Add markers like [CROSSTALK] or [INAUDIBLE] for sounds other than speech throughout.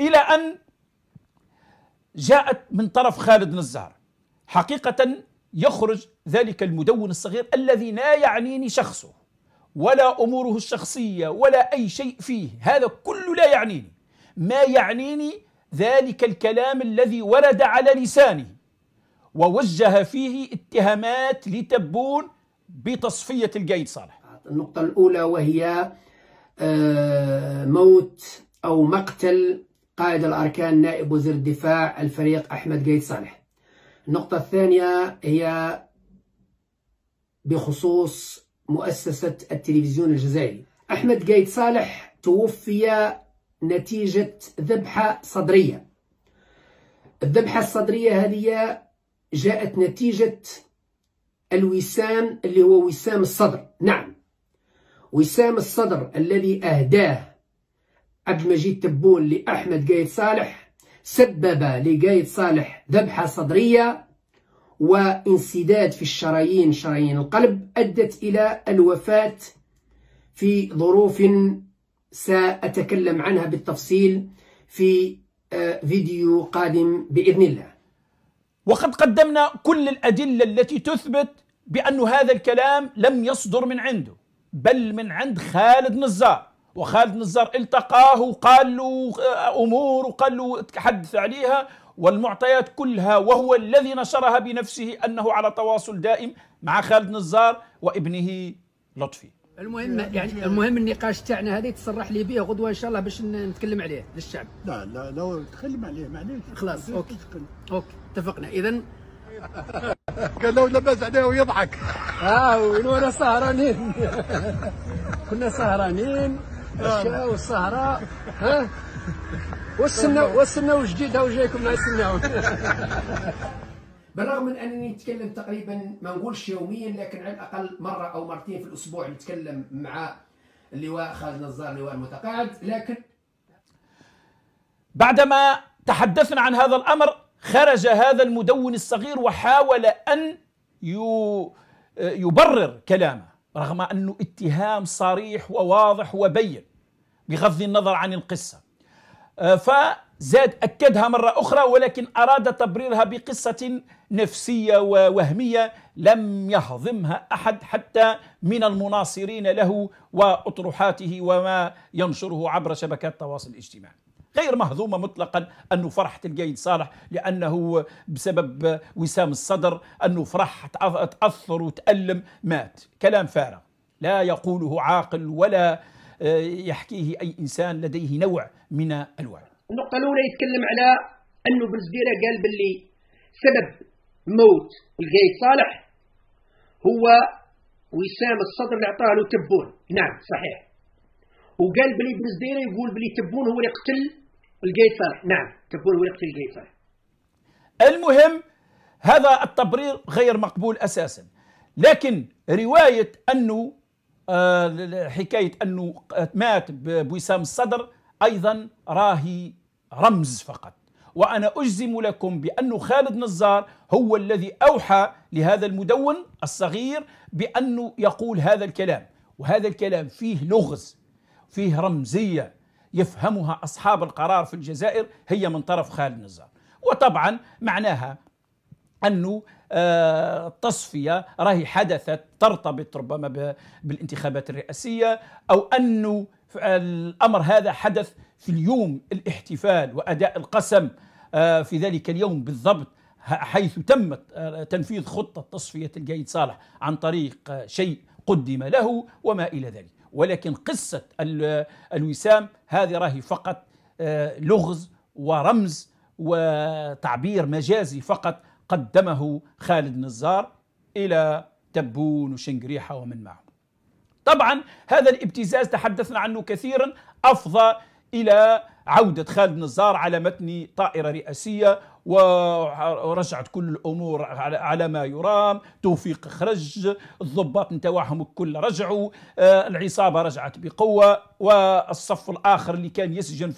إلى أن جاءت من طرف خالد نزار حقيقة يخرج ذلك المدون الصغير الذي لا يعنيني شخصه ولا أموره الشخصية ولا أي شيء فيه هذا كله لا يعنيني ما يعنيني ذلك الكلام الذي ورد على لسانه ووجه فيه اتهامات لتبون بتصفية القايد صالح النقطة الأولى وهي آه، موت أو مقتل قائد الأركان نائب وزير الدفاع الفريق أحمد قيد صالح النقطة الثانية هي بخصوص مؤسسة التلفزيون الجزائري أحمد قيد صالح توفي نتيجة ذبحة صدرية الذبحة الصدرية هذه جاءت نتيجة الوسام اللي هو وسام الصدر نعم وسام الصدر الذي أهداه عبد المجيد تبون لأحمد قايد صالح سبب لقايد صالح ذبحة صدرية وانسداد في الشرايين شرايين القلب أدت إلى الوفاة في ظروف سأتكلم عنها بالتفصيل في آه، فيديو قادم بإذن الله وقد قدمنا كل الأدلة التي تثبت بأن هذا الكلام لم يصدر من عنده بل من عند خالد نزار وخالد نزار التقاه وقال له آه، امور وقال له تحدث عليها والمعطيات كلها وهو الذي نشرها بنفسه انه على تواصل دائم مع خالد نزار وابنه لطفي المهم يعني المهم النقاش تاعنا هذا تصرح لي به غدوه ان شاء الله باش نتكلم عليه للشعب لا لا لا تكلم عليه معليش خلاص اوكي اوكي اتفقنا اذا [LAUGHS] قال له لبس عليه ويضحك اه وانا سهرانين [LAUGHS] كنا سهرانين الشاي والسهرة ها والسنة والسنة وجديدها وجايكم مع السنة [LAUGHS] بالرغم من انني نتكلم تقريبا ما نقولش يوميا لكن على الاقل مره او مرتين في الاسبوع نتكلم مع اللواء خالد نزار اللواء المتقاعد لكن بعدما تحدثنا عن هذا الامر خرج هذا المدون الصغير وحاول ان يبرر كلامه رغم أنه اتهام صريح وواضح وبين بغض النظر عن القصة آه، فزاد أكدها مرة أخرى ولكن أراد تبريرها بقصة نفسية ووهمية لم يهضمها أحد حتى من المناصرين له وأطروحاته وما ينشره عبر شبكات التواصل الاجتماعي غير مهضومة مطلقا أنه فرحة القايد صالح لأنه بسبب وسام الصدر أنه فرح تأثر وتألم مات كلام فارغ لا يقوله عاقل ولا آه، يحكيه أي إنسان لديه نوع من الوعي النقطة الأولى يتكلم على أنه بن قال باللي سبب موت القايد صالح هو وسام الصدر اللي عطاه له تبون نعم صحيح وقال بلي بن يقول بلي تبون هو اللي قتل الجيتر نعم تكون الجيت الجيتر المهم هذا التبرير غير مقبول أساسا لكن رواية أنه آه، حكاية أنه مات بوسام الصدر أيضا راهي رمز فقط وأنا أجزم لكم بأن خالد نزار هو الذي أوحى لهذا المدون الصغير بأنه يقول هذا الكلام وهذا الكلام فيه لغز فيه رمزية يفهمها أصحاب القرار في الجزائر هي من طرف خالد نزار وطبعا معناها أنه آه، التصفية راهي حدثت ترتبط ربما بالانتخابات الرئاسية أو أنه آه، الأمر هذا حدث في اليوم الاحتفال وأداء القسم آه، في ذلك اليوم بالضبط حيث تم تنفيذ خطة تصفية القايد صالح عن طريق شيء قدم له وما إلى ذلك ولكن قصة الوسام هذه راهي فقط آه، لغز ورمز وتعبير مجازي فقط قدمه خالد نزار إلى تبون وشنقريحة ومن معه طبعا هذا الابتزاز تحدثنا عنه كثيرا أفضى إلى عودة خالد نزار على متن طائرة رئاسية ورجعت كل الامور على ما يرام توفيق خرج الضباط نتاعهم الكل رجعوا آه، العصابه رجعت بقوه والصف الاخر اللي كان يسجن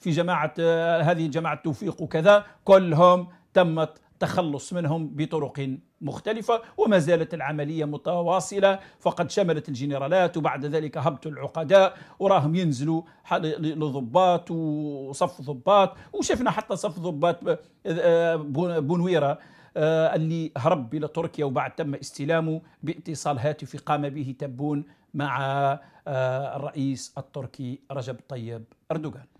في جماعه آه، هذه جماعه توفيق وكذا كلهم تمت التخلص منهم بطرق مختلفة وما زالت العملية متواصلة فقد شملت الجنرالات وبعد ذلك هبطوا العقداء وراهم ينزلوا لضباط وصف ضباط وشفنا حتى صف ضباط آه، بونويرا آه، اللي هرب إلى تركيا وبعد تم استلامه باتصال هاتفي قام به تبون مع آه، الرئيس التركي رجب طيب أردوغان